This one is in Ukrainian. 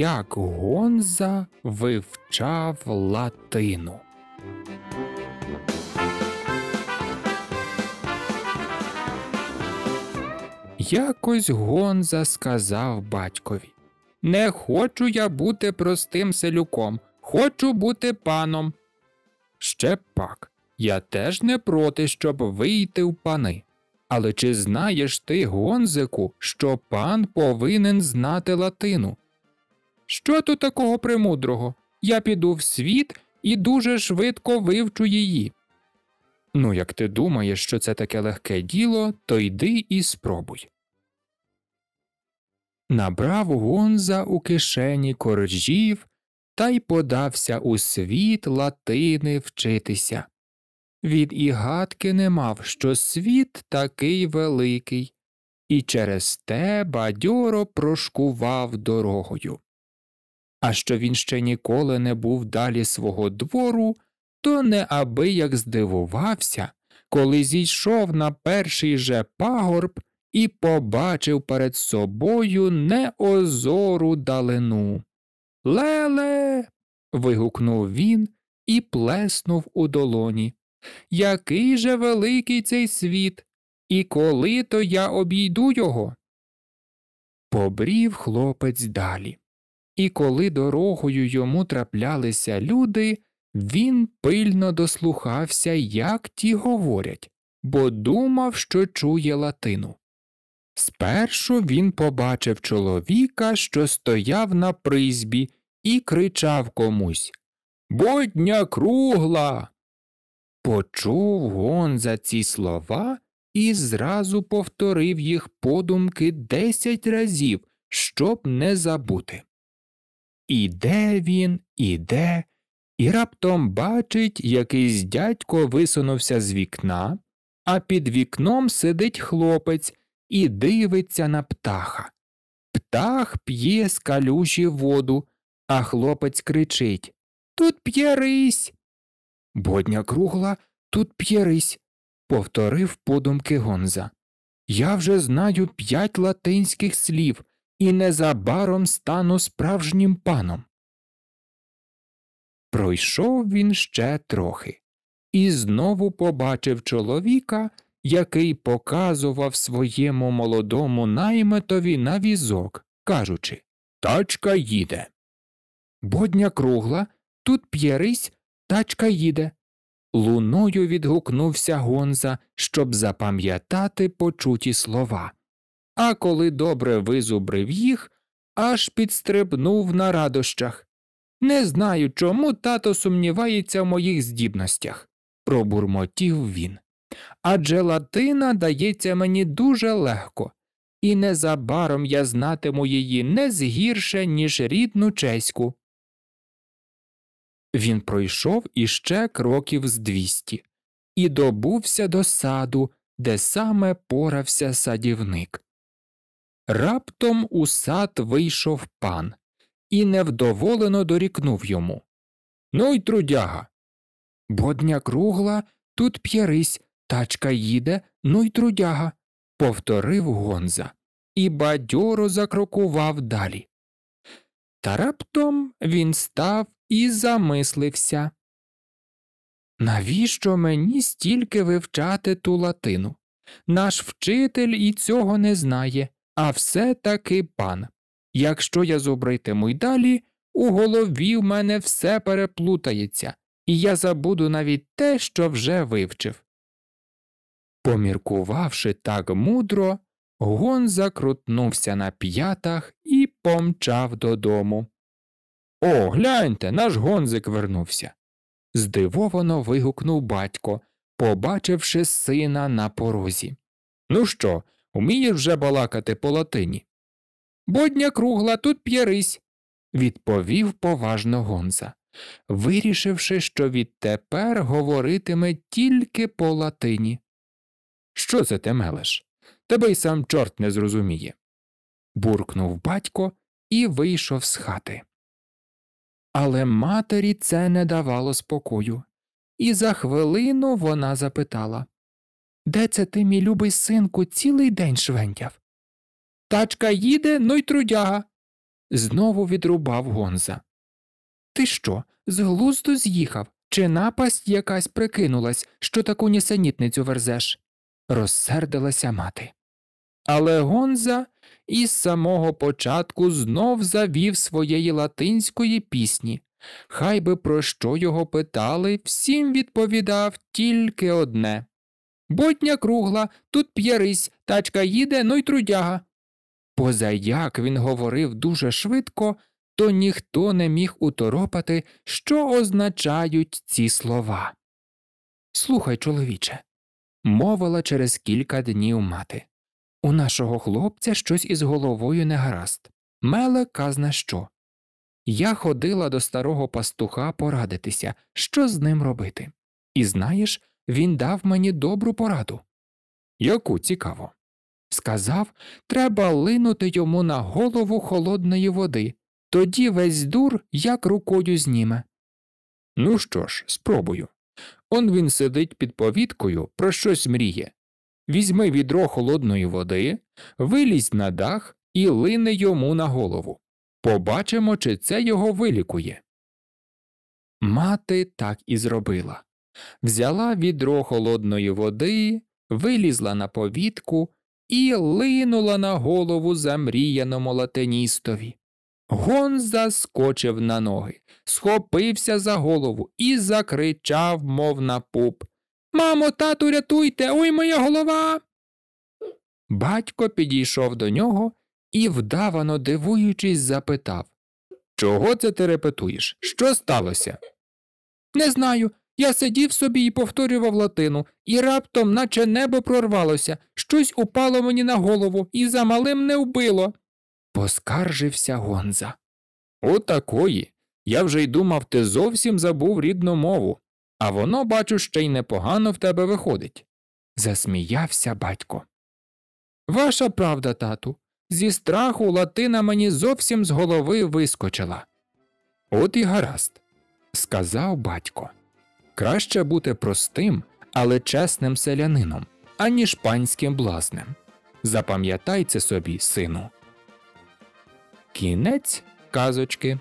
як Гонза вивчав латину. Якось Гонза сказав батькові Не хочу я бути простим селюком, хочу бути паном. Ще пак, я теж не проти, щоб вийти в пани. Але чи знаєш ти, Гонзику, що пан повинен знати латину? Що тут такого премудрого? Я піду в світ і дуже швидко вивчу її. Ну, як ти думаєш, що це таке легке діло, то йди і спробуй. Набрав гонза у кишені коржів та й подався у світ латини вчитися. Від і гадки не мав, що світ такий великий, і через те бадьоро прошкував дорогою а що він ще ніколи не був далі свого двору, то неабияк здивувався, коли зійшов на перший же пагорб і побачив перед собою неозору далину. Леле. вигукнув він і плеснув у долоні. Який же великий цей світ, і коли то я обійду його? Побрів хлопець далі і коли дорогою йому траплялися люди, він пильно дослухався, як ті говорять, бо думав, що чує латину. Спершу він побачив чоловіка, що стояв на призбі, і кричав комусь Бодня кругла. Почув гон за ці слова і зразу повторив їх подумки десять разів, щоб не забути. Іде він, іде, і раптом бачить, якийсь дядько висунувся з вікна, а під вікном сидить хлопець і дивиться на птаха. Птах п'є з калюжі воду, а хлопець кричить Тут п'є рись. Бодня кругла, тут п'є рись, повторив подумки Гонза. Я вже знаю п'ять латинських слів, і незабаром стану справжнім паном. Пройшов він ще трохи і знову побачив чоловіка, який показував своєму молодому найметові на візок, кажучи Тачка їде. Бодня кругла, тут п'єрись, тачка їде. Луною відгукнувся Гонза, щоб запам'ятати почуті слова а коли добре визубрив їх, аж підстрибнув на радощах. Не знаю, чому тато сумнівається в моїх здібностях, пробурмотів він. Адже латина дається мені дуже легко, і незабаром я знатиму її не згірше, ніж рідну чеську. Він пройшов іще кроків з двісті і добувся до саду, де саме порався садівник. Раптом у сад вийшов пан і невдоволено дорікнув йому. Ну й трудяга. Бо дня кругла, тут п'ярись, тачка їде, ну й трудяга, повторив Гонза і бадьоро закрокував далі. Та раптом він став і замислився. Навіщо мені стільки вивчати ту латину? Наш вчитель і цього не знає. А все таки пан. Якщо я зубритиму й далі, у голові в мене все переплутається, і я забуду навіть те, що вже вивчив. Поміркувавши так мудро, гон закрутнувся на п'ятах і помчав додому. О, гляньте, наш гонзик вернувся. здивовано вигукнув батько, побачивши сина на порозі. Ну що? Умієш вже балакати по латині. Бодня кругла, тут п'ярись, відповів поважно Гонза, вирішивши, що відтепер говоритиме тільки по латині. Що це ти мелеш? Тебе й сам чорт не зрозуміє. буркнув батько і вийшов з хати. Але матері це не давало спокою, і за хвилину вона запитала де це ти, мій любий синку, цілий день швендяв? Тачка їде, ну й трудяга. Знову відрубав Гонза. Ти що, з глузду з'їхав? Чи напасть якась прикинулась, що таку нісенітницю верзеш? розсердилася мати. Але Гонза із самого початку знов завів своєї латинської пісні. Хай би про що його питали, всім відповідав тільки одне Ботня кругла, тут п'ярись, тачка їде, ну й трудяга. Поза як він говорив дуже швидко, то ніхто не міг уторопати, що означають ці слова. Слухай, чоловіче, мовила через кілька днів мати. У нашого хлопця щось із головою не гаразд. Меле казна що. Я ходила до старого пастуха порадитися, що з ним робити. І знаєш, він дав мені добру пораду. Яку цікаво. Сказав, треба линути йому на голову холодної води, тоді весь дур як рукою зніме. Ну що ж, спробую. Он він сидить під повіткою, про щось мріє. Візьми відро холодної води, вилізь на дах і лини йому на голову. Побачимо, чи це його вилікує. Мати так і зробила взяла відро холодної води, вилізла на повітку і линула на голову замріяному латиністові. Гон заскочив на ноги, схопився за голову і закричав, мов на пуп Мамо, тату, рятуйте, ой моя голова. Батько підійшов до нього і, вдавано дивуючись, запитав Чого це ти репетуєш? Що сталося? Не знаю. Я сидів собі і повторював латину, і раптом, наче небо прорвалося, щось упало мені на голову і замалим не вбило. Поскаржився Гонза. «О такої! Я вже й думав, ти зовсім забув рідну мову, а воно, бачу, ще й непогано в тебе виходить. Засміявся батько. Ваша правда, тату, зі страху латина мені зовсім з голови вискочила. От і гаразд, сказав батько. Краще бути простим, але чесним селянином, аніж панським блазнем. Запам'ятай це собі, сину. Кінець казочки.